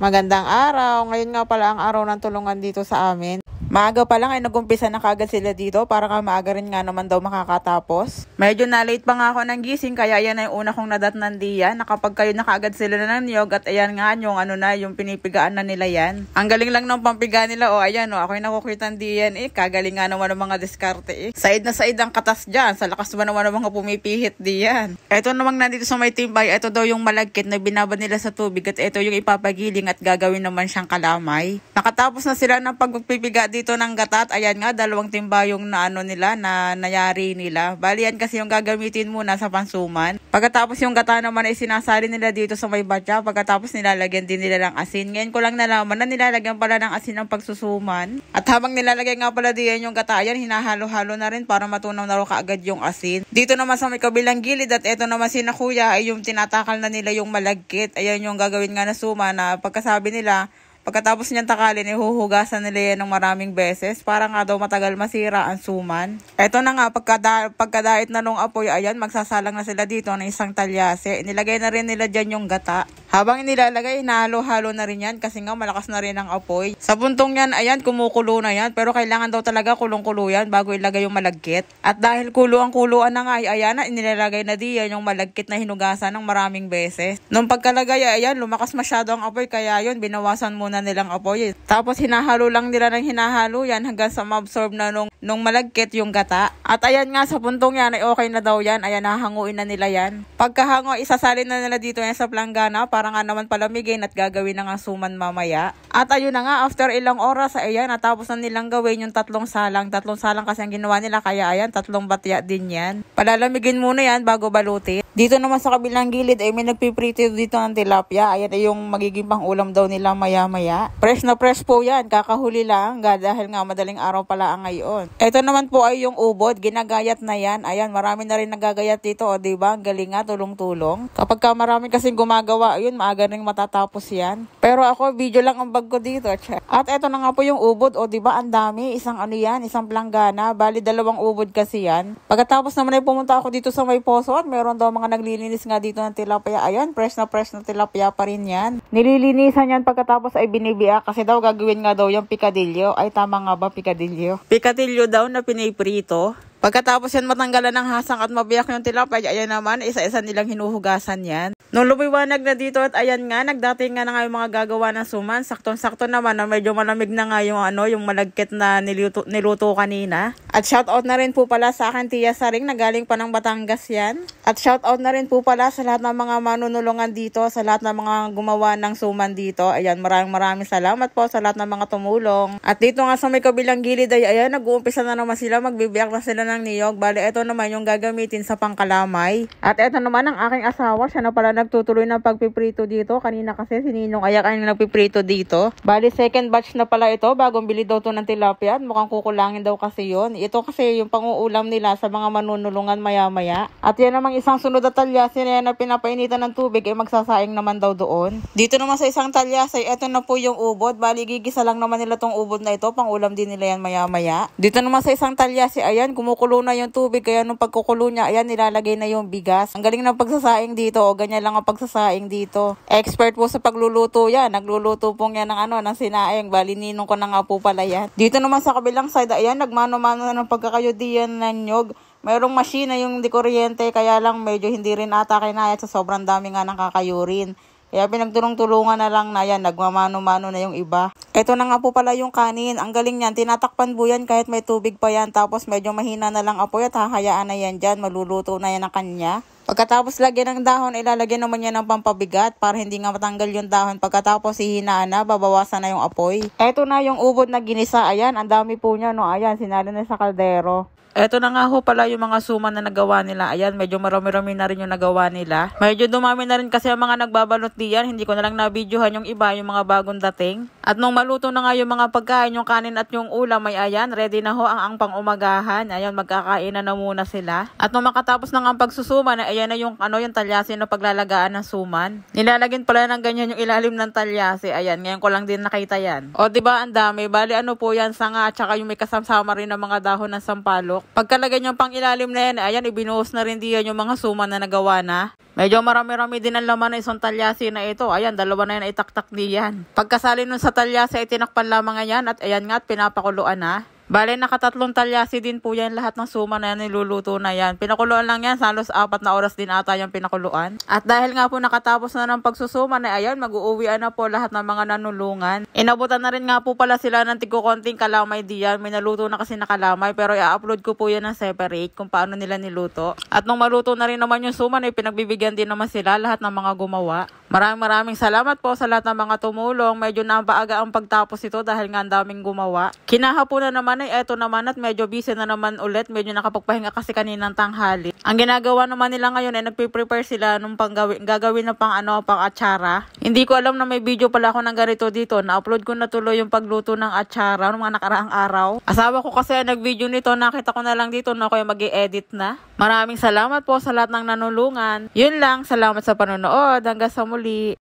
Magandang araw. Ngayon nga pala ang araw ng tulungan dito sa amin. Maaga pa lang ay nagumpisa na kagad sila dito para ka maaga rin nga naman daw makakatapos. Medyo na-late pa nga ako ng gising kaya yan ay una kong nadatnan diyan na kapag kayo na sila na ng niyog at ayan nga yung ano na yung pinipigaan na nila yan. Ang galing lang ng pampiga nila o oh, ayan o oh, ako yung nakukita diyan eh kagaling nga naman ng mga diskarte eh. Side na side ang katas dyan sa lakas ba naman ng mga pumipihit diyan. Ito namang nandito sa may timbay ito daw yung malagkit na binabad nila sa tubig at ito yung ipapagiling at gagawin naman siyang kalamay. Nakatapos na sila ng pagpipiga dito ng gatat. Ayan nga, dalawang timba yung na ano nila, na nayari nila. Bali yan kasi yung gagamitin muna sa pansuman. Pagkatapos yung gata naman ay sinasari nila dito sa may batya. Pagkatapos nilalagyan din nila ng asin. Ngayon ko lang nalaman na nilalagyan pala ng asin ang pagsusuman. At habang nilalagay nga pala diyan yung gata, ayan, hinahalo-halo na rin para matunaw na kaagad yung asin. Dito naman sa may kabilang gilid at eto naman si na kuya ay yung tinatakal na nila yung malagkit. Ayan yung gagawin nga na suma na pagkasabi nila, Pagkatapos niyan takalin, ihuhugasan nila yan ng maraming beses para nga daw matagal masira ang suman. Eto na nga, pagkada pagkadait na nung apoy, ayan, magsasalang na sila dito ng isang talyase. Nilagay na rin nila dyan yung gata. Habang inilalagay, nahalo-halo na rin yan kasi nga malakas na rin ang apoy. Sa puntong yan, ayan, kumukulo na yan. Pero kailangan daw talaga kulong-kulo yan bago ilagay yung malagkit. At dahil kulo ang kuluan na nga, ayan na, inilalagay na diyan yung malagkit na hinugasan ng maraming beses. Nung pagkalagay, ayan, lumakas masyado ang apoy. Kaya yun, binawasan muna nilang apoy. Tapos hinahalo lang nila ng hinahalo yan hanggang sa ma-absorb na nung nung malagkit yung gata. At ayan nga, sa puntong yan ay okay na daw yan. Ayan, nahanguin na nila yan. Pagkahango, isasalin na nila dito yan sa planggana para nga naman palamigin at gagawin na nga suman mamaya. At ayun na nga, after ilang oras, ayan, natapos na nilang gawin yung tatlong salang. Tatlong salang kasi ang ginawa nila, kaya ayan, tatlong batya din yan. Palalamigin muna yan bago balutin. Dito naman sa kabilang gilid ay eh, may nagpiprito dito ng tilapia. Ayan ay yung magiging pangulam daw nila maya-maya. Fresh na fresh po yan. Kakahuli lang ga, dahil nga madaling araw pala ang ngayon. Ito naman po ay yung ubod. Ginagayat na yan. Ayan, marami na rin nagagayat dito. O diba? Ang galing nga, tulong-tulong. Kapag ka marami kasing gumagawa, yun, maaga rin matatapos yan. Pero ako, video lang ang bag ko dito. Check. At ito na nga po yung ubod. O diba? Ang dami. Isang ano yan? Isang planggana. Bali, dalawang ubod kasi yan. Pagkatapos naman ay pumunta ako dito sa may poso at meron daw mga naglilinis nga dito ng tilapia, ayan, press na press na tilapia pa rin yan. Nililinisan yan pagkatapos ay binibiya kasi daw gagawin nga daw yung picadillo. Ay, tama nga ba picadillo? Picadillo daw na piniprito. Pagkatapos yan matanggalan ng hasang at mabiyak yung tilapia, ayan naman, isa-isa nilang hinuhugasan yan. Nung lumiwanag na dito at ayan nga, nagdating nga na nga yung mga gagawa ng suman, saktong-sakto naman na medyo malamig na nga yung, ano, yung malagkit na niluto, niluto kanina. At shout out na rin po pala sa akin Tia Saring na galing pa ng Batangas yan. At shout out na rin po pala sa lahat ng mga manunulungan dito, sa lahat ng mga gumawa ng suman dito. Ayan, maraming maraming salamat po sa lahat ng mga tumulong. At dito nga sa may kabilang gilid ay ayan, nag-uumpisa na naman sila, magbibiyak na sila ng niyog. Bale, ito naman yung gagamitin sa pangkalamay. At ito naman ang aking asawa, siya na pala nagtutuloy ng pagpiprito dito. Kanina kasi si Ninong Ayak ang nagpiprito dito. Bale, second batch na pala ito, bagong bili daw to ng tilapia. Mukhang kukulangin daw kasi yon ito kasi yung pang panguulam nila sa mga manunulungan maya-maya. At yan namang isang sunod na talya, na na pinapainitan ng tubig ay eh, magsasaing naman daw doon. Dito naman sa isang talya, say eto na po yung ubod. Bali, gigisa lang naman nila tong ubod na ito. Pang-ulam din nila yan maya-maya. Dito naman sa isang talya, talyasay, ayan, kumukulo na yung tubig. Kaya nung pagkukulo niya, ayan, nilalagay na yung bigas. Ang galing ng pagsasaing dito. O, ganyan lang ang pagsasaing dito. Expert po sa pagluluto yan. Nagluluto pong yan ng ano, ng sinaing. Bali, ninong ko na nga po pala yan. Dito naman sa kabilang side, ayan, nagmano-mano ng ano, pagkakayodian ng nyog. Mayroong machine na yung di kuryente, kaya lang medyo hindi rin ata kinayat sa sobrang dami nga ng kakayurin. Kaya pinagtulong-tulungan na lang na yan, nagmamano-mano na yung iba. Ito na nga po pala yung kanin. Ang galing niyan, tinatakpan po yan kahit may tubig pa yan. Tapos medyo mahina na lang apoy at hahayaan na yan dyan. Maluluto na yan ang kanya. Pagkatapos lagyan ng dahon, ilalagyan naman niya ng pampabigat para hindi nga matanggal yung dahon. Pagkatapos hihinaan na, babawasan na yung apoy. Ito na yung ubod na ginisa. Ayan, ang dami po niya. No? Ayan, sinali na sa kaldero. Eto na nga ho pala yung mga suma na nagawa nila. Ayan, medyo marami-rami na rin yung nagawa nila. Medyo dumami na rin kasi ang mga nagbabalot diyan. Hindi ko na lang na-videohan yung iba, yung mga bagong dating. At nung maluto na nga yung mga pagkain, yung kanin at yung ulam, ay ayan, ready na ho ang ang pang-umagahan. Ayan, magkakain na muna sila. At nung makatapos na nga ang pagsusuman, ay ayan na yung, ano, yung talyasin na paglalagaan ng suman. Nilalagyan pala ng ganyan yung ilalim ng talyasi. Ayan, ngayon ko lang din nakita yan. O, di ba ang dami? Bali, ano po yan, sanga, at saka yung may kasamsama rin ng mga dahon ng sampalo. Pagkalagay nyo pang ilalim na yan, ayan, ibinuhos na rin diyan yung mga suma na nagawa na. Medyo marami-rami din ang laman ng isang talyasi na ito. Ayan, dalawa na yan ay taktak diyan. Pagkasali nun sa talyasi ay tinakpan lamang yan at ayan nga at pinapakuluan na. Bale, nakatatlong talyasi din po yan. Lahat ng suma na yan, niluluto na yan. Pinakuluan lang yan. Salos apat na oras din ata yung pinakuluan. At dahil nga po nakatapos na ng pagsusuma na ayan, mag-uuwian na po lahat ng mga nanulungan. Inabutan na rin nga po pala sila ng tigkukonting kalamay diyan. May naluto na kasi nakalamay, pero i-upload ko po yan ng separate kung paano nila niluto. At nung maluto na rin naman yung suman, ay pinagbibigyan din naman sila lahat ng mga gumawa. Maraming maraming salamat po sa lahat ng mga tumulong. Medyo napaaga ang pagtapos ito dahil nga ang daming gumawa. Kinahapon na naman ay eto naman at medyo busy na naman ulit. Medyo nakapagpahinga kasi kaninang tanghali. Ang ginagawa naman nila ngayon ay nagpe-prepare sila nung pang gagawin na pang ano, pang atsara. Hindi ko alam na may video pala ako ng ganito dito. Na-upload ko na tuloy yung pagluto ng atsara nung mga nakaraang araw. Asawa ko kasi nag-video nito. Nakita ko na lang dito na ako yung mag edit na. Maraming salamat po sa lahat ng nanulungan. Yun lang. Salamat sa panonood. Hanggang sa muli. Napoli